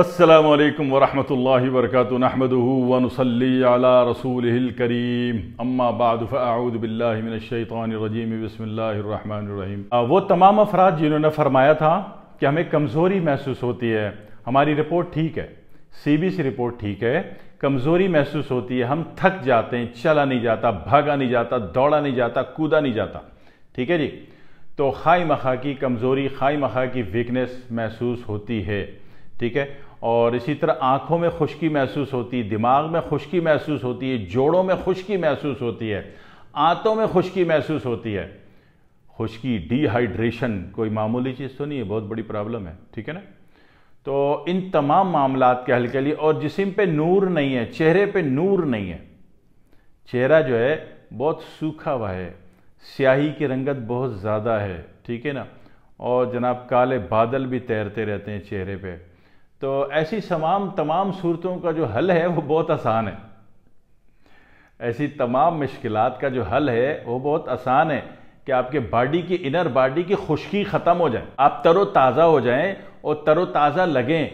असलकम वरहमल वर्क नहमदूनसली रसूल करीम अम्मा बादफ़ाउदबिल्लाशैतरजीम बसमीम वो तमाम अफराद जिन्होंने फरमाया था कि हमें कमज़ोरी महसूस होती है हमारी रिपोर्ट ठीक है सी बी सी रिपोर्ट ठीक है कमज़ोरी महसूस होती है हम थक जाते हैं चला नहीं जाता भागा नहीं जाता दौड़ा नहीं जाता कूदा नहीं जाता ठीक है जी तो खाई मखा की कमज़ोरी खाई मखा की वीकनेस महसूस होती है ठीक है और इसी तरह आंखों में खुश्की महसूस होती है दिमाग में खुश्की महसूस होती है जोड़ों में खुश्की महसूस होती है आंतों में खुश्की महसूस होती है खुश्की डिहाइड्रेशन कोई मामूली चीज़ तो नहीं है बहुत बड़ी प्रॉब्लम है ठीक है ना तो इन तमाम मामला के हल के लिए और जिसम पे नूर नहीं है चेहरे पे नूर नहीं है चेहरा जो है बहुत सूखा हुआ है स्याही की रंगत बहुत ज़्यादा है ठीक है ना और जनाब काले बादल भी तैरते रहते हैं चेहरे पे तो ऐसी तमाम तमाम सूरतों का जो हल है वो बहुत आसान है ऐसी तमाम मुश्किल का जो हल है वो बहुत आसान है कि आपके बॉडी की इनर बॉडी की खुशकी ख़त्म हो जाए आप तरो ताज़ा हो जाएं और तरो ताज़ा लगें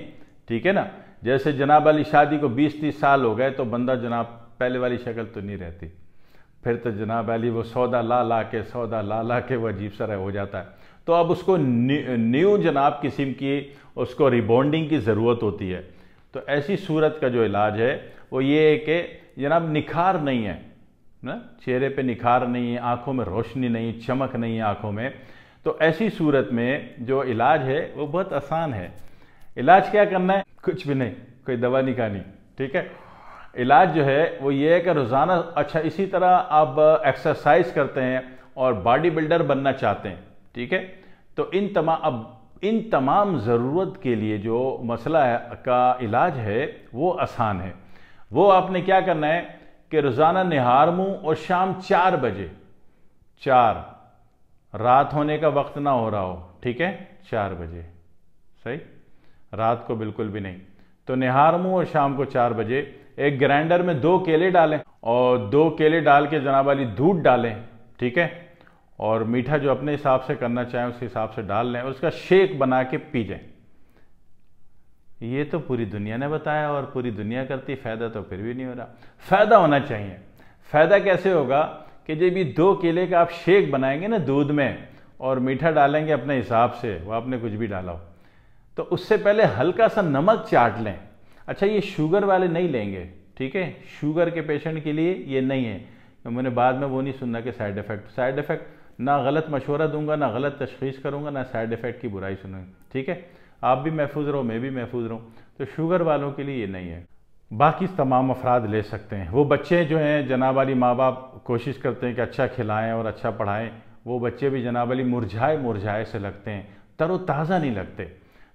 ठीक है ना जैसे जनाब अली शादी को 20-30 साल हो गए तो बंदा जनाब पहले वाली शक्ल तो नहीं रहती फिर तो जनाब अली वो सौदा ला ला के सौदा ला ला के वो अजीब सा हो जाता है तो अब उसको न्यू जनाब किस्म की उसको रिबॉन्डिंग की ज़रूरत होती है तो ऐसी सूरत का जो इलाज है वो ये है कि जनाब निखार नहीं है ना चेहरे पे निखार नहीं है आँखों में रोशनी नहीं चमक नहीं है आँखों में तो ऐसी सूरत में जो इलाज है वो बहुत आसान है इलाज क्या करना है कुछ भी नहीं कोई दवा नहीं खानी ठीक है इलाज जो है वो ये है कि रोज़ाना अच्छा इसी तरह आप एक्सरसाइज करते हैं और बॉडी बिल्डर बनना चाहते हैं ठीक है तो इन तमाम अब इन तमाम ज़रूरत के लिए जो मसला है, का इलाज है वो आसान है वो आपने क्या करना है कि रोज़ाना निहार मुँह और शाम चार बजे चार रात होने का वक्त ना हो रहा हो ठीक है चार बजे सही रात को बिल्कुल भी नहीं तो निहार मुँह और शाम को चार बजे एक ग्राइंडर में दो केले डालें और दो केले डाल के जनाब वाली दूध डालें ठीक है और मीठा जो अपने हिसाब से करना चाहें उस हिसाब से डाल लें और उसका शेक बना के पी जाएं ये तो पूरी दुनिया ने बताया और पूरी दुनिया करती फ़ायदा तो फिर भी नहीं हो रहा फ़ायदा होना चाहिए फ़ायदा कैसे होगा कि जब भी दो केले का आप शेक बनाएंगे ना दूध में और मीठा डालेंगे अपने हिसाब से वह आपने कुछ भी डाला हो तो उससे पहले हल्का सा नमक चाट लें अच्छा ये शुगर वाले नहीं लेंगे ठीक है शुगर के पेशेंट के लिए ये नहीं है तो मैंने बाद में वो नहीं सुनना कि साइड इफ़ेक्ट साइड इफ़ेक्ट ना गलत मशवरा दूंगा ना गलत तशखीस करूँगा ना साइड इफ़ेक्ट की बुराई सुनूंगी ठीक है आप भी महफूज रहो मैं भी महफूज रहूँ तो शुगर वालों के लिए ये नहीं है बाकी तमाम अफराद ले सकते हैं वो बच्चे जो हैं जनाब माँ बाप कोशिश करते हैं कि अच्छा खिलाएं और अच्छा पढ़ाएं वो बच्चे भी जनाब मुरझाए मुरझाए से लगते हैं तरोताज़ा नहीं लगते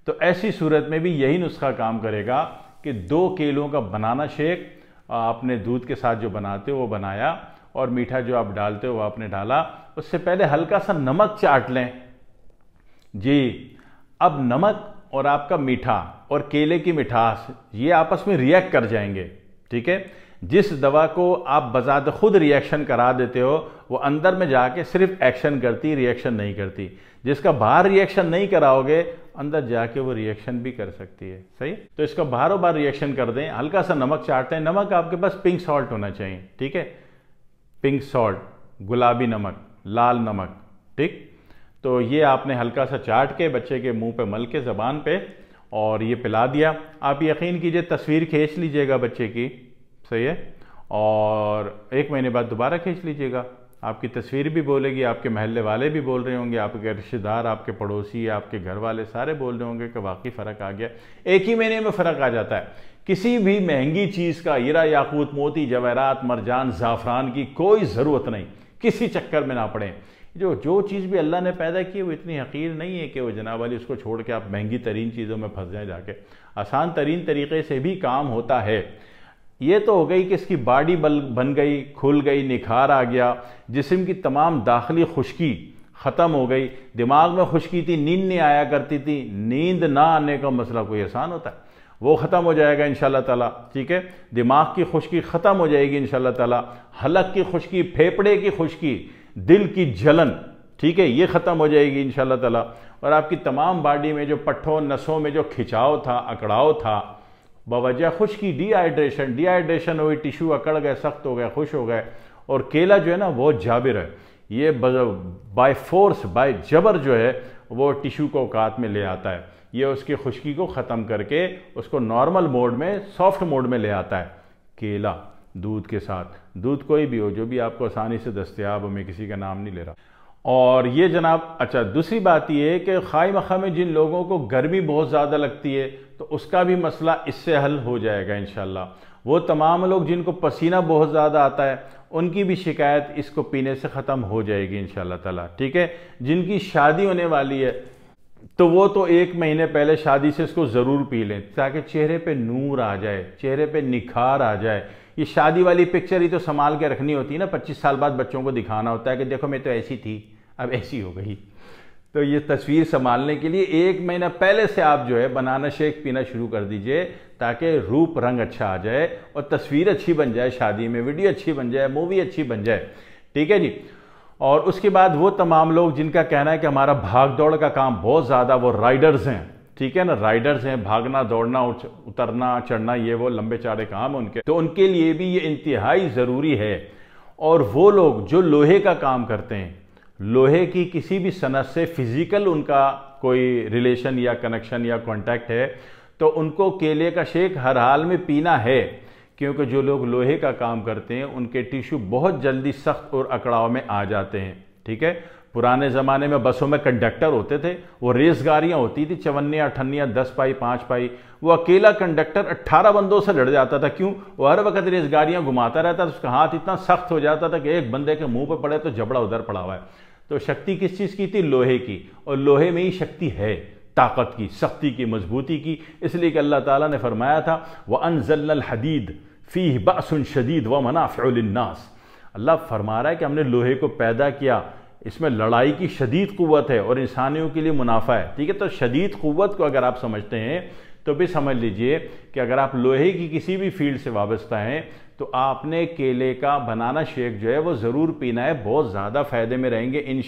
तो ऐसी सूरत में भी यही नुस्खा काम करेगा कि दो केलों का बनाना शेक आपने दूध के साथ जो बनाते हो वो बनाया और मीठा जो आप डालते हो वो आपने डाला उससे पहले हल्का सा नमक चाट लें जी अब नमक और आपका मीठा और केले की मिठास ये आपस में रिएक्ट कर जाएंगे ठीक है जिस दवा को आप बजात खुद रिएक्शन करा देते हो वो अंदर में जाके सिर्फ एक्शन करती रिएक्शन नहीं करती जिसका बाहर रिएक्शन नहीं कराओगे अंदर जाके वो रिएक्शन भी कर सकती है सही तो इसका बारों बार रिएक्शन कर दें हल्का सा नमक चाटते हैं नमक आपके पास पिंक सॉल्ट होना चाहिए ठीक है पिंक सॉल्ट गुलाबी नमक लाल नमक ठीक तो ये आपने हल्का सा चाट के बच्चे के मुंह पे मल के ज़बान पे और ये पिला दिया आप यकीन कीजिए तस्वीर खींच लीजिएगा बच्चे की सही है और एक महीने बाद दोबारा खींच लीजिएगा आपकी तस्वीर भी बोलेगी आपके महल्ले वाले भी बोल रहे होंगे आपके रिश्तेदार आपके पड़ोसी आपके घर वाले सारे बोल रहे होंगे कि वाकई फ़र्क आ गया एक ही महीने में फ़र्क आ जाता है किसी भी महंगी चीज़ का हीरा याकूत मोती जवाहरात मरजान ज़ाफ़रान की कोई ज़रूरत नहीं किसी चक्कर में ना पड़े जो जो चीज़ भी अल्लाह ने पैदा की वो इतनी हकीर नहीं है कि वो जनाब वाली उसको छोड़ के आप महंगी तरीन चीज़ों में फंस जाएँ जाके आसान तरीन तरीके से भी काम होता है ये तो हो गई कि इसकी बाडी बल बन गई खुल गई निखार आ गया जिसम की तमाम दाखिली खुश्की ख़त्म हो गई दिमाग में खुशकी थी नींद नहीं आया करती थी नींद ना आने का मसला कोई आसान होता है वो ख़त्म हो जाएगा इन ताला ठीक है दिमाग की खुशकी ख़त्म हो जाएगी इन ताला हलक की खुशकी फेफड़े की खुशकी दिल की जलन ठीक है ये ख़त्म हो जाएगी इन ताला और आपकी तमाम बॉडी में जो पट्ठों नसों में जो खिंचाव था अकड़ाव था बवजह खुशकी डिहाइड्रेशन डिहाइड्रेशन हुई टिश्यू अकड़ गए सख्त हो गए खुश हो गए और केला जो है ना वो जाबिर है ये बाय फोर्स बाय जबर जो है वो टिश्यू को औकात में ले आता है ये उसकी खुश्की को ख़त्म करके उसको नॉर्मल मोड में सॉफ्ट मोड में ले आता है केला दूध के साथ दूध कोई भी हो जो भी आपको आसानी से दस्तियाब हो मैं किसी का नाम नहीं ले रहा और ये जनाब अच्छा दूसरी बात यह है कि खाई मखा में जिन लोगों को गर्मी बहुत ज़्यादा लगती है तो उसका भी मसला इससे हल हो जाएगा इन वो तमाम लोग जिनको पसीना बहुत ज़्यादा आता है उनकी भी शिकायत इसको पीने से ख़त्म हो जाएगी इन ताला ठीक है जिनकी शादी होने वाली है तो वो तो एक महीने पहले शादी से इसको ज़रूर पी लें ताकि चेहरे पे नूर आ जाए चेहरे पे निखार आ जाए ये शादी वाली पिक्चर ही तो संभाल के रखनी होती है ना 25 साल बाद बच्चों को दिखाना होता है कि देखो मैं तो ऐसी थी अब ऐसी हो गई तो ये तस्वीर संभालने के लिए एक महीना पहले से आप जो है बनाना शेक पीना शुरू कर दीजिए ताकि रूप रंग अच्छा आ जाए और तस्वीर अच्छी बन जाए शादी में वीडियो अच्छी बन जाए मूवी अच्छी बन जाए ठीक है जी और उसके बाद वो तमाम लोग जिनका कहना है कि हमारा भाग दौड़ का काम बहुत ज़्यादा वो राइडर्स हैं ठीक है ना राइडर्स हैं भागना दौड़ना उतरना चढ़ना ये वो लंबे चारे काम है उनके तो उनके लिए भी ये इंतहाई ज़रूरी है और वो लोग जो लोहे का काम करते हैं लोहे की किसी भी सनत से फिज़िकल उनका कोई रिलेशन या कनेक्शन या कॉन्टैक्ट है तो उनको केले का शेक हर हाल में पीना है क्योंकि जो लोग लोहे का काम करते हैं उनके टिश्यू बहुत जल्दी सख्त और अकड़ाव में आ जाते हैं ठीक है पुराने ज़माने में बसों में कंडक्टर होते थे वो रेस गाड़ियाँ होती थी चवन्या अठन्या दस पाई पाँच पाई वो अकेला कंडक्टर अट्ठारह बंदों से लड़ जाता था क्यों वो हर वक्त रेस गाड़ियाँ घुमाता रहता था उसका हाथ इतना सख्त हो जाता था कि एक बंदे के मुंह पर पड़े तो जबड़ा उधर पड़ा हुआ है तो शक्ति किस चीज़ की थी लोहे की और लोहे में ही शक्ति है ताकत की सख्ती की मजबूती की इसलिए कि अल्लाह ताला ने फरमाया था व अनजल हदीद फ़ी बसन शदीद व मनाफ़नास अल्लाह फरमा रहा है कि हमने लोहे को पैदा किया इसमें लड़ाई की शदीद क़वत है और इंसानियों के लिए मुनाफा है ठीक है तो शदीद क़वत को अगर आप समझते हैं तो भी समझ लीजिए कि अगर आप लोहे की किसी भी फील्ड से वाबस्ता हैं तो आपने केले का बनाना शेक जो है वो ज़रूर पीना है बहुत ज़्यादा फ़ायदे में रहेंगे इन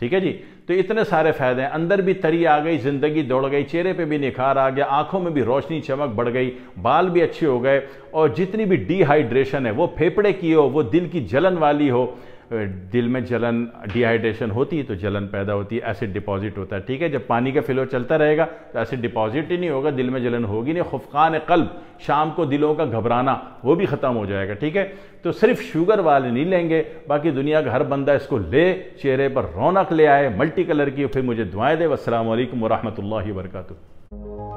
ठीक है जी तो इतने सारे फायदे हैं अंदर भी तरी आ गई ज़िंदगी दौड़ गई चेहरे पे भी निखार आ गया आंखों में भी रोशनी चमक बढ़ गई बाल भी अच्छे हो गए और जितनी भी डिहाइड्रेशन है वो फेफड़े की हो वो दिल की जलन वाली हो दिल में जलन डिहाइड्रेशन होती है तो जलन पैदा होती है एसिड डिपॉजिट होता है ठीक है जब पानी का फ्लो चलता रहेगा तो एसिड डिपॉजिट ही नहीं होगा दिल में जलन होगी नहीं खुफकान कल्ब शाम को दिलों का घबराना वो भी ख़त्म हो जाएगा ठीक है तो सिर्फ शुगर वाले नहीं लेंगे बाकी दुनिया का हर बंदा इसको ले चेहरे पर रौनक ले आए मल्टी कलर की फिर मुझे दुआएं दे वालकम वरहमल वर्का